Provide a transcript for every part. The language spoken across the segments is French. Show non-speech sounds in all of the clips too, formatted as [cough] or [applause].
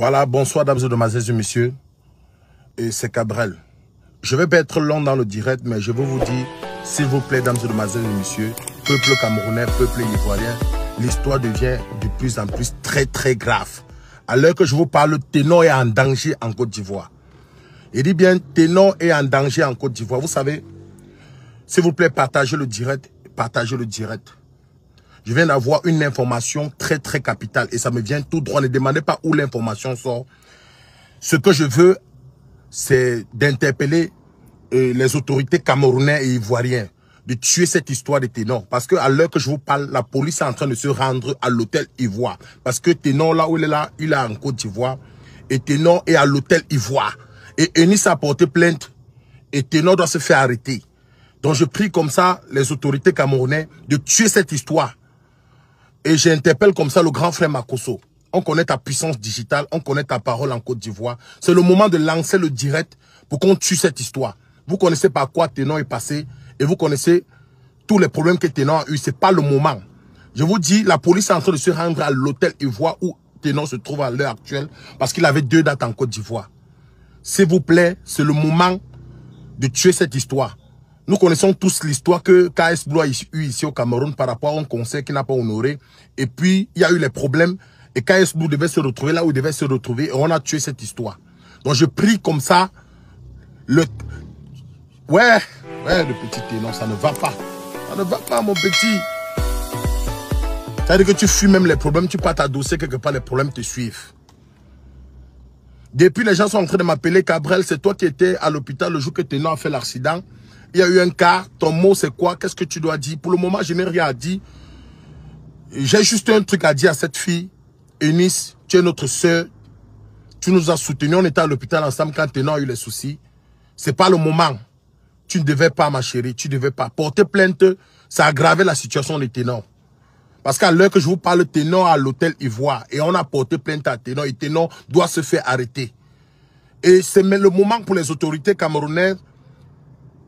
Voilà, bonsoir dames et demoiselles et messieurs. c'est Cabrel. Je vais pas être long dans le direct, mais je veux vous dire, s'il vous plaît, dames et et messieurs, peuple camerounais, peuple ivoirien, l'histoire devient de plus en plus très très grave. À l'heure que je vous parle, ténor est en danger en Côte d'Ivoire. Il dit bien, ténor est en danger en Côte d'Ivoire. Vous savez, s'il vous plaît, partagez le direct, partagez le direct je viens d'avoir une information très, très capitale. Et ça me vient tout droit. Ne demandez pas où l'information sort. Ce que je veux, c'est d'interpeller euh, les autorités camerounaises et ivoiriennes de tuer cette histoire de Ténor. Parce que à l'heure que je vous parle, la police est en train de se rendre à l'hôtel Ivoire. Parce que Ténor, là où il est là, il est en Côte d'Ivoire. Et Ténor est à l'hôtel Ivoire. Et Enis a porté plainte. Et Ténor doit se faire arrêter. Donc je prie comme ça les autorités camerounaises de tuer cette histoire. Et j'interpelle comme ça le grand frère Makoso. On connaît ta puissance digitale, on connaît ta parole en Côte d'Ivoire. C'est le moment de lancer le direct pour qu'on tue cette histoire. Vous connaissez par quoi Ténon est passé et vous connaissez tous les problèmes que Ténon a eu. n'est pas le moment. Je vous dis, la police est en train de se rendre à l'hôtel Ivoire où Ténon se trouve à l'heure actuelle parce qu'il avait deux dates en Côte d'Ivoire. S'il vous plaît, c'est le moment de tuer cette histoire. Nous connaissons tous l'histoire que KS Blue a eu ici au Cameroun par rapport à un conseil qui n'a pas honoré. Et puis, il y a eu les problèmes. Et KS Blue devait se retrouver là où il devait se retrouver. Et on a tué cette histoire. Donc, je prie comme ça. Le... Ouais, ouais, le petit Ténor, Non, ça ne va pas. Ça ne va pas, mon petit. C'est-à-dire que tu fuis même les problèmes. Tu pas t'adosser quelque part. Les problèmes te suivent. Depuis, les gens sont en train de m'appeler Cabrel. C'est toi qui étais à l'hôpital le jour que Ténor a fait l'accident il y a eu un cas, ton mot c'est quoi, qu'est-ce que tu dois dire. Pour le moment, je n'ai rien à dire. J'ai juste un truc à dire à cette fille. Eunice, tu es notre sœur. Tu nous as soutenus. On était à l'hôpital ensemble quand Ténor a eu les soucis. C'est pas le moment. Tu ne devais pas, ma chérie. Tu ne devais pas. Porter plainte, ça aggravait la situation de Ténor. Parce qu'à l'heure que je vous parle, Ténor à l'hôtel Ivoire. Et on a porté plainte à Ténor. Et doit se faire arrêter. Et c'est le moment pour les autorités camerounaises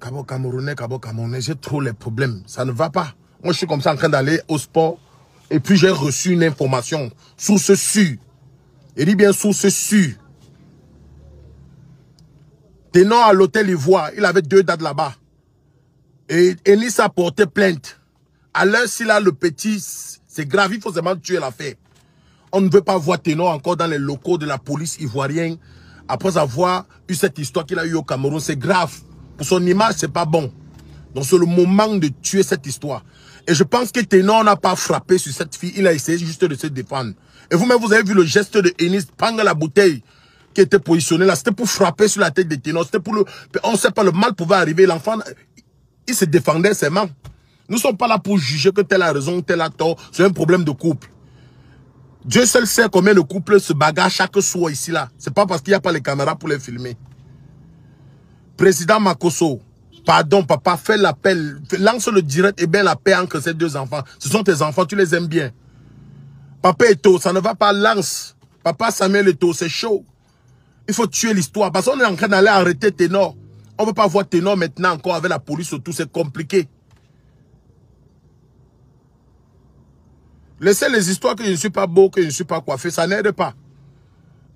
Cabo Camerounais, Cabo Camerounais, j'ai trop les problèmes. Ça ne va pas. Moi, je suis comme ça en train d'aller au sport. Et puis, j'ai reçu une information. Sous ce su. Et dit bien sous ce su. Tenant à l'hôtel Ivoire, il avait deux dates là-bas. Et il a porté plainte. Alors, l'heure, s'il a le petit, c'est grave, il faut seulement tuer l'affaire. On ne veut pas voir Ténor encore dans les locaux de la police ivoirienne après avoir eu cette histoire qu'il a eue au Cameroun. C'est grave son image, c'est pas bon. Donc c'est le moment de tuer cette histoire. Et je pense que Ténor n'a pas frappé sur cette fille. Il a essayé juste de se défendre. Et vous-même, vous avez vu le geste de Ennis prendre la bouteille qui était positionnée là. C'était pour frapper sur la tête de Ténor. C'était pour le... On ne sait pas, le mal pouvait arriver. L'enfant, il se défendait seulement. Nous ne sommes pas là pour juger que telle a raison, telle a tort. C'est un problème de couple. Dieu seul sait combien le couple se bagarre chaque soir ici là. C'est pas parce qu'il n'y a pas les caméras pour les filmer. Président Makoso, pardon papa, fais l'appel, lance le direct et bien la paix entre ces deux enfants. Ce sont tes enfants, tu les aimes bien. Papa Eto, ça ne va pas, lance. Papa Samuel Eto, c'est chaud. Il faut tuer l'histoire parce qu'on est en train d'aller arrêter Ténor. On ne veut pas voir Ténor maintenant encore avec la police tout, c'est compliqué. Laissez les histoires que je ne suis pas beau, que je ne suis pas coiffé, ça n'aide pas.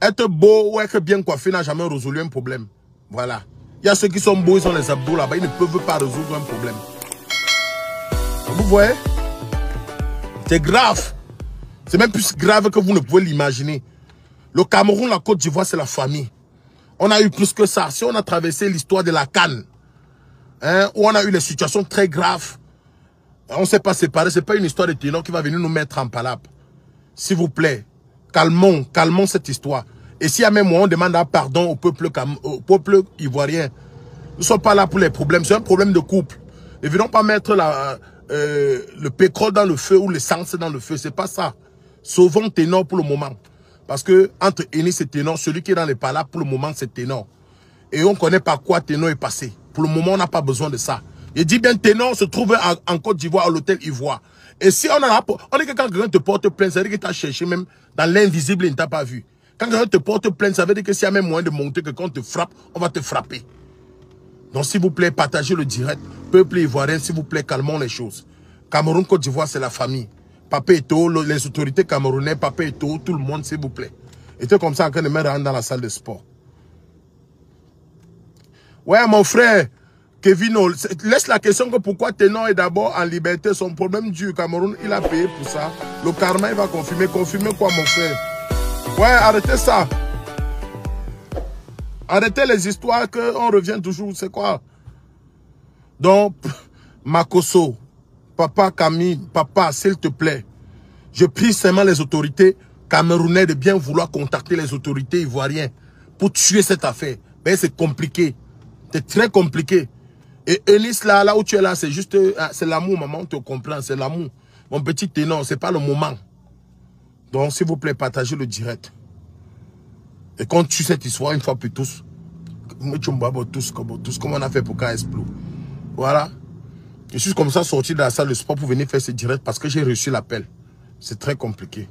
Être beau ou être bien coiffé n'a jamais résolu un problème. Voilà. Il y a ceux qui sont beaux, ils ont les abdos là-bas. Ils ne peuvent pas résoudre un problème. Vous voyez C'est grave. C'est même plus grave que vous ne pouvez l'imaginer. Le Cameroun, la Côte d'Ivoire, c'est la famille. On a eu plus que ça. Si on a traversé l'histoire de la Cannes, hein, où on a eu des situations très graves, on ne s'est pas séparés. Ce n'est pas une histoire de ténor qui va venir nous mettre en palabre. S'il vous plaît, calmons, calmons cette histoire. Et si à même moment on demande un pardon au peuple, au peuple ivoirien, nous ne sommes pas là pour les problèmes. C'est un problème de couple. Ne venons pas mettre euh, le pétrole dans le feu ou l'essence dans le feu. Ce n'est pas ça. Sauvons Ténor pour le moment. Parce que entre Ennis et Ténor, celui qui est dans les pour le moment, c'est Ténor. Et on connaît pas quoi Ténor est passé. Pour le moment, on n'a pas besoin de ça. Il dit bien Ténor se trouve en, Côte d'Ivoire, à l'hôtel Ivoire. Et si on en a... On dit que quand quelqu'un te porte plainte, ça veut dire qu'il t'a cherché même dans l'invisible, il ne t'a pas vu. Quand quelqu'un te porte plainte, ça veut dire que s'il y a même moyen de monter, que quand on te frappe, on va te frapper. Donc, s'il vous plaît, partagez le direct. Peuple ivoirien, s'il vous plaît, calmons les choses. Cameroun, Côte d'Ivoire, c'est la famille. et les autorités camerounaises, Papé et tout le monde, s'il vous plaît. Était comme ça en train de me dans la salle de sport. Ouais, mon frère, Kevin, laisse la question que pourquoi Tenon est d'abord en liberté. Son problème du Cameroun, il a payé pour ça. Le karma, il va confirmer. Confirmer quoi, mon frère Ouais, arrêtez ça. Arrêtez les histoires qu'on revient toujours, c'est quoi Donc, [laughs] Makoso, papa Camille, papa, s'il te plaît, je prie seulement les autorités camerounais de bien vouloir contacter les autorités ivoiriennes pour tuer cette affaire. Mais c'est compliqué. C'est très compliqué. Et Elis, là, là où tu es là, c'est juste, euh, ah, c'est l'amour, maman, on te comprend, c'est l'amour. Mon petit ténor, c'est pas le moment. Donc, s'il vous plaît, partagez le direct. Et qu'on tue cette histoire une fois plus tous. Tous comme, tous on a fait pour explose, Voilà. Je suis comme ça sorti de la salle de sport pour venir faire ce direct parce que j'ai reçu l'appel. C'est très compliqué.